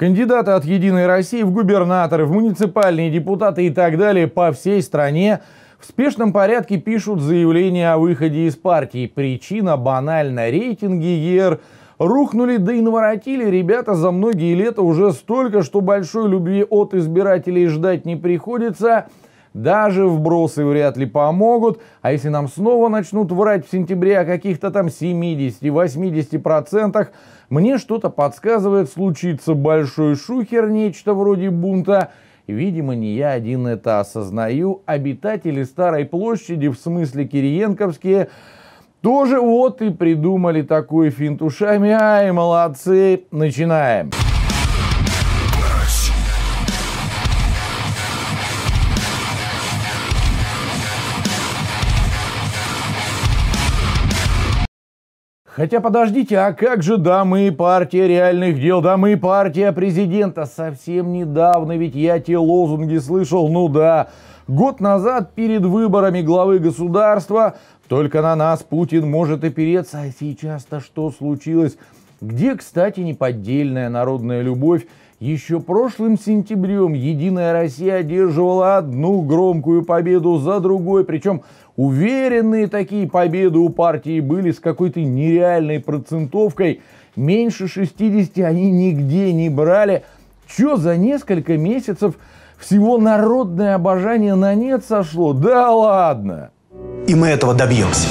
Кандидаты от «Единой России» в губернаторы, в муниципальные депутаты и так далее по всей стране в спешном порядке пишут заявления о выходе из партии. Причина банальна. Рейтинги ЕР рухнули, да и наворотили ребята за многие лета уже столько, что большой любви от избирателей ждать не приходится – даже вбросы вряд ли помогут, а если нам снова начнут врать в сентябре о каких-то там 70-80%, мне что-то подсказывает, случится большой шухер, нечто вроде бунта, Видимо, не я один это осознаю. Обитатели Старой площади, в смысле кириенковские, тоже вот и придумали такой финт ушами. Ай, молодцы, начинаем. Начинаем. Хотя подождите, а как же дамы и партия реальных дел, дамы и партия президента? Совсем недавно ведь я те лозунги слышал, ну да. Год назад перед выборами главы государства только на нас Путин может опереться, а сейчас-то что случилось? Где, кстати, неподдельная народная любовь еще прошлым сентябрем «Единая Россия» одерживала одну громкую победу за другой, причем уверенные такие победы у партии были с какой-то нереальной процентовкой. Меньше 60 они нигде не брали. Че за несколько месяцев всего народное обожание на нет сошло? Да ладно! И мы этого добьемся.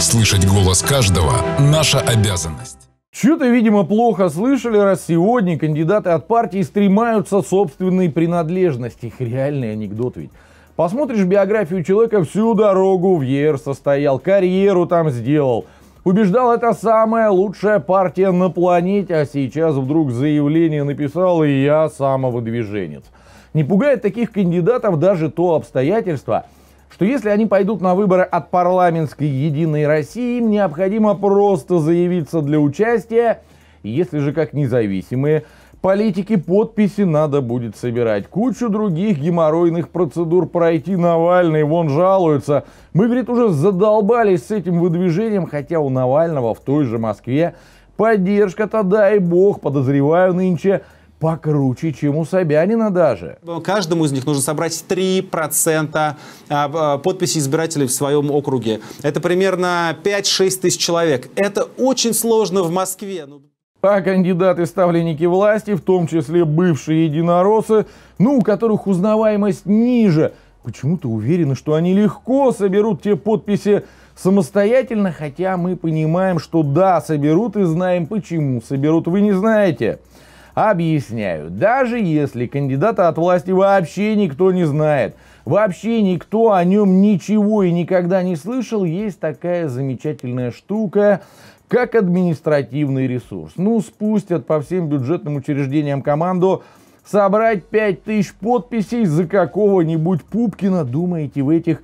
Слышать голос каждого – наша обязанность. Что-то, видимо, плохо слышали, раз сегодня кандидаты от партии стремаются собственной принадлежности. Их реальный анекдот ведь. Посмотришь биографию человека, всю дорогу в ЕР состоял, карьеру там сделал. Убеждал, это самая лучшая партия на планете, а сейчас вдруг заявление написал, и я самовыдвиженец. Не пугает таких кандидатов даже то обстоятельство – что если они пойдут на выборы от парламентской «Единой России», им необходимо просто заявиться для участия, если же как независимые политики подписи надо будет собирать. Кучу других геморройных процедур пройти Навальный, вон жалуется. Мы, говорит, уже задолбались с этим выдвижением, хотя у Навального в той же Москве поддержка-то, дай бог, подозреваю нынче – покруче, чем у Собянина даже. Каждому из них нужно собрать 3% а, а, подписей избирателей в своем округе. Это примерно 5-6 тысяч человек. Это очень сложно в Москве. Ну, а кандидаты-ставленники власти, в том числе бывшие единороссы, ну, у которых узнаваемость ниже, почему-то уверены, что они легко соберут те подписи самостоятельно, хотя мы понимаем, что да, соберут и знаем почему соберут, вы не знаете. Объясняю, даже если кандидата от власти вообще никто не знает, вообще никто о нем ничего и никогда не слышал, есть такая замечательная штука, как административный ресурс. Ну, спустят по всем бюджетным учреждениям команду собрать 5000 подписей за какого-нибудь Пупкина. Думаете, в этих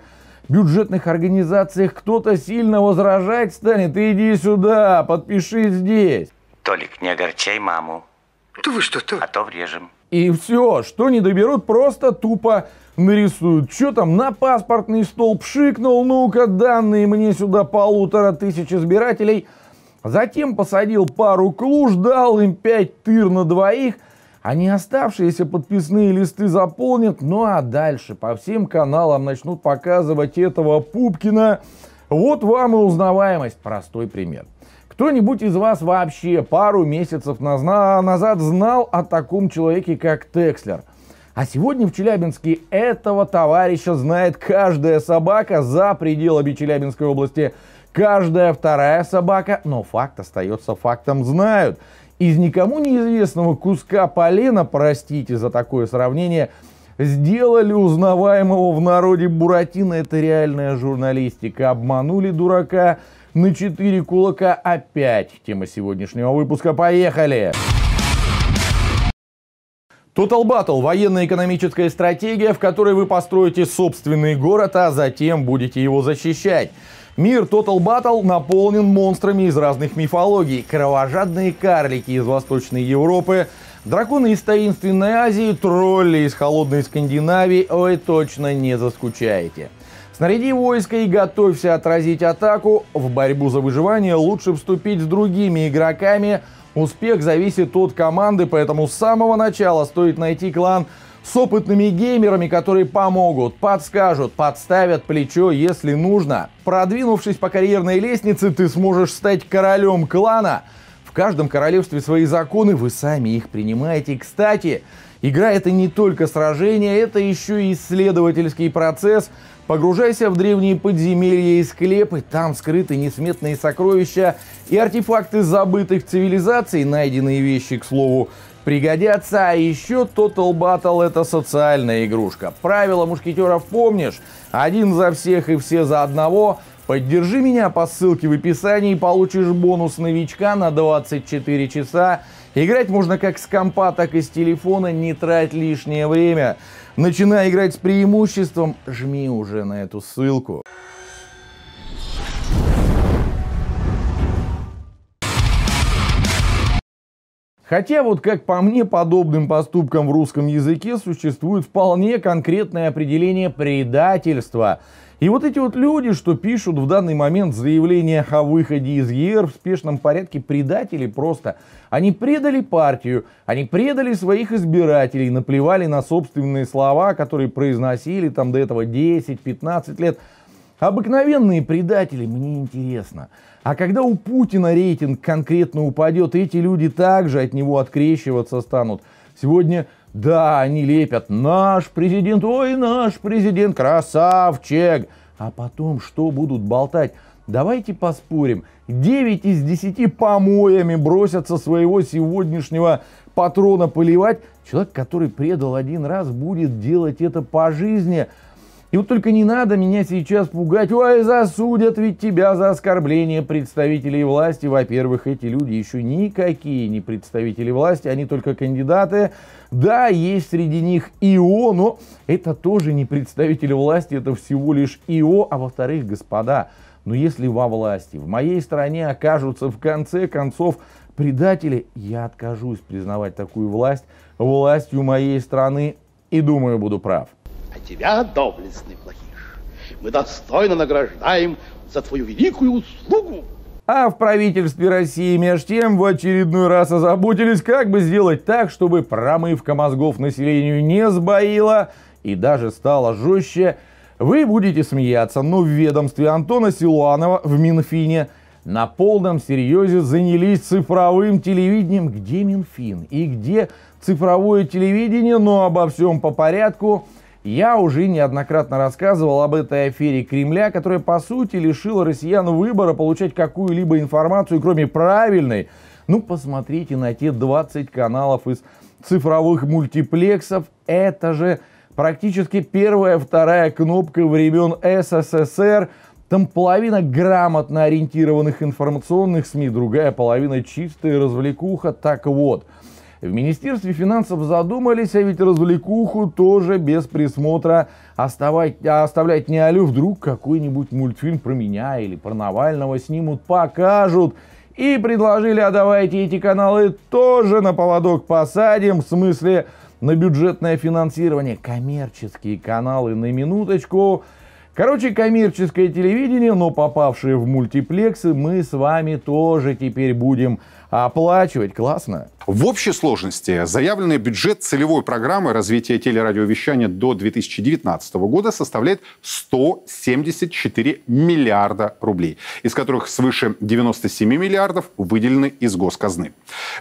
бюджетных организациях кто-то сильно возражать станет? Иди сюда, подпиши здесь. Толик, не огорчай маму. Да вы что-то... А то врежем. И все, что не доберут, просто тупо нарисуют. Что там, на паспортный стол пшикнул, ну-ка, данные мне сюда полутора тысяч избирателей. Затем посадил пару клуж, дал им пять тыр на двоих, а не оставшиеся подписные листы заполнят. Ну а дальше по всем каналам начнут показывать этого Пупкина. Вот вам и узнаваемость. Простой пример. Кто-нибудь из вас вообще пару месяцев назад знал о таком человеке, как Текслер? А сегодня в Челябинске этого товарища знает каждая собака за пределами Челябинской области. Каждая вторая собака, но факт остается фактом, знают. Из никому неизвестного куска полена, простите за такое сравнение, сделали узнаваемого в народе Буратино. Это реальная журналистика. Обманули дурака, на четыре кулака опять. Тема сегодняшнего выпуска. Поехали! Total Battle – военно-экономическая стратегия, в которой вы построите собственный город, а затем будете его защищать. Мир Total Battle наполнен монстрами из разных мифологий. Кровожадные карлики из Восточной Европы, драконы из таинственной Азии, тролли из холодной Скандинавии. Ой, точно не заскучаете. Снаряди войско и готовься отразить атаку. В борьбу за выживание лучше вступить с другими игроками. Успех зависит от команды, поэтому с самого начала стоит найти клан с опытными геймерами, которые помогут, подскажут, подставят плечо, если нужно. Продвинувшись по карьерной лестнице, ты сможешь стать королем клана. В каждом королевстве свои законы, вы сами их принимаете. Кстати, игра это не только сражение, это еще и исследовательский процесс – Погружайся в древние подземелья и склепы, там скрыты несметные сокровища и артефакты забытых цивилизаций, найденные вещи, к слову, пригодятся. А еще Total Battle — это социальная игрушка. Правила мушкетеров помнишь? Один за всех и все за одного. Поддержи меня по ссылке в описании, получишь бонус новичка на 24 часа. Играть можно как с компа, так и с телефона, не трать лишнее время. Начинай играть с преимуществом, жми уже на эту ссылку. Хотя вот как по мне, подобным поступкам в русском языке существует вполне конкретное определение предательства. И вот эти вот люди, что пишут в данный момент заявление о выходе из ЕР в спешном порядке, предатели просто. Они предали партию, они предали своих избирателей, наплевали на собственные слова, которые произносили там до этого 10-15 лет. Обыкновенные предатели, мне интересно. А когда у Путина рейтинг конкретно упадет, эти люди также от него открещиваться станут. Сегодня да, они лепят «Наш президент, ой, наш президент, красавчик!» А потом что будут болтать? Давайте поспорим. 9 из 10 помоями бросятся своего сегодняшнего патрона поливать. Человек, который предал один раз, будет делать это по жизни – и вот только не надо меня сейчас пугать. Ой, засудят ведь тебя за оскорбление представителей власти. Во-первых, эти люди еще никакие не представители власти, они только кандидаты. Да, есть среди них ИО, но это тоже не представители власти, это всего лишь ИО. А во-вторых, господа, но ну если во власти в моей стране окажутся в конце концов предатели, я откажусь признавать такую власть властью моей страны и думаю, буду прав тебя, доблестный плохиш, мы достойно награждаем за твою великую услугу. А в правительстве России меж тем в очередной раз озаботились, как бы сделать так, чтобы промывка мозгов населению не сбоила и даже стала жестче. Вы будете смеяться, но в ведомстве Антона Силуанова в Минфине на полном серьезе занялись цифровым телевидением. Где Минфин и где цифровое телевидение, но обо всем по порядку – я уже неоднократно рассказывал об этой афере Кремля, которая по сути лишила россиян выбора получать какую-либо информацию, кроме правильной. Ну, посмотрите на те 20 каналов из цифровых мультиплексов. Это же практически первая, вторая кнопка времен СССР. Там половина грамотно ориентированных информационных СМИ, другая половина чистая развлекуха. Так вот, в Министерстве финансов задумались, а ведь развлекуху тоже без присмотра оставать, а оставлять не алю. Вдруг какой-нибудь мультфильм про меня или про Навального снимут, покажут. И предложили, а давайте эти каналы тоже на поводок посадим, в смысле на бюджетное финансирование. Коммерческие каналы на минуточку – Короче, коммерческое телевидение, но попавшее в мультиплексы, мы с вами тоже теперь будем оплачивать. Классно. В общей сложности заявленный бюджет целевой программы развития телерадиовещания до 2019 года составляет 174 миллиарда рублей, из которых свыше 97 миллиардов выделены из госказны.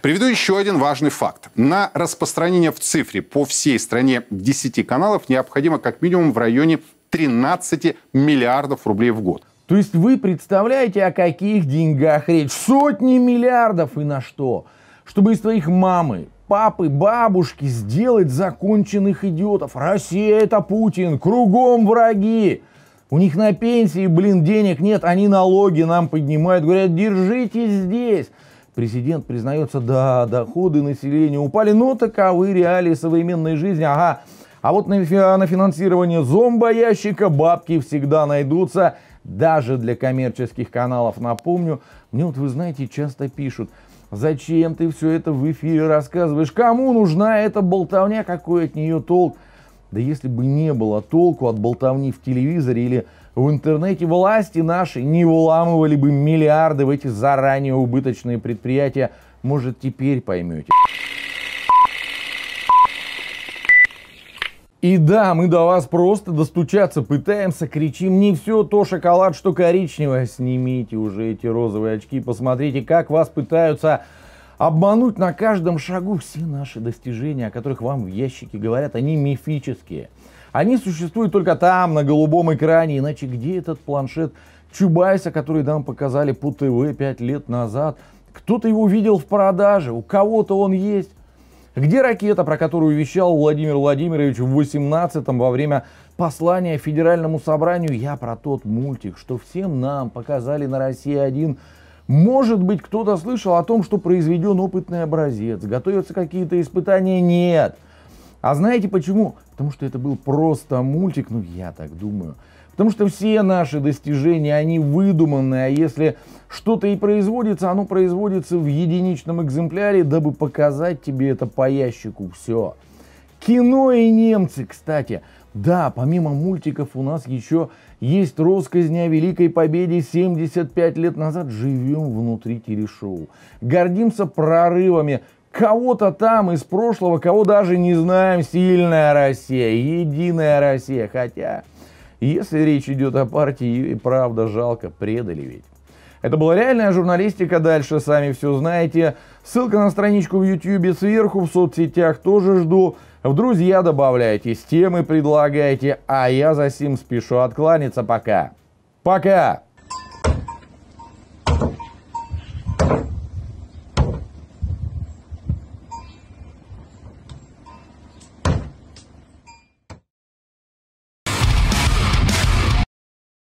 Приведу еще один важный факт. На распространение в цифре по всей стране 10 каналов необходимо как минимум в районе 13 миллиардов рублей в год. То есть вы представляете, о каких деньгах речь? Сотни миллиардов и на что? Чтобы из твоих мамы, папы, бабушки сделать законченных идиотов. Россия это Путин, кругом враги. У них на пенсии, блин, денег нет, они налоги нам поднимают, говорят, держитесь здесь. Президент признается, да, доходы населения упали, но ну, таковы реалии современной жизни. Ага, а вот на, на финансирование зомбоящика бабки всегда найдутся, даже для коммерческих каналов. Напомню, мне вот вы знаете, часто пишут, зачем ты все это в эфире рассказываешь, кому нужна эта болтовня, какой от нее толк. Да если бы не было толку от болтовни в телевизоре или в интернете, власти наши не вламывали бы миллиарды в эти заранее убыточные предприятия. Может, теперь поймете. И да, мы до вас просто достучаться пытаемся, кричим, не все то шоколад, что коричневое. Снимите уже эти розовые очки, посмотрите, как вас пытаются обмануть на каждом шагу. Все наши достижения, о которых вам в ящике говорят, они мифические. Они существуют только там, на голубом экране, иначе где этот планшет Чубайса, который нам показали по ТВ 5 лет назад? Кто-то его видел в продаже, у кого-то он есть. Где ракета, про которую вещал Владимир Владимирович в 18-м во время послания Федеральному собранию? Я про тот мультик, что всем нам показали на «Россия-1». Может быть, кто-то слышал о том, что произведен опытный образец, готовятся какие-то испытания? Нет. А знаете почему? Потому что это был просто мультик, ну я так думаю. Потому что все наши достижения, они выдуманные, а если что-то и производится, оно производится в единичном экземпляре, дабы показать тебе это по ящику. Все. Кино и немцы, кстати. Да, помимо мультиков у нас еще есть россказни о Великой Победе 75 лет назад. Живем внутри телешоу. Гордимся прорывами кого-то там из прошлого, кого даже не знаем, сильная Россия, единая Россия. Хотя если речь идет о партии, и правда жалко, предали ведь. Это была реальная журналистика, дальше сами все знаете. Ссылка на страничку в YouTube сверху, в соцсетях тоже жду. В друзья добавляйте, темы предлагайте, а я за сим спешу откланяться пока. Пока!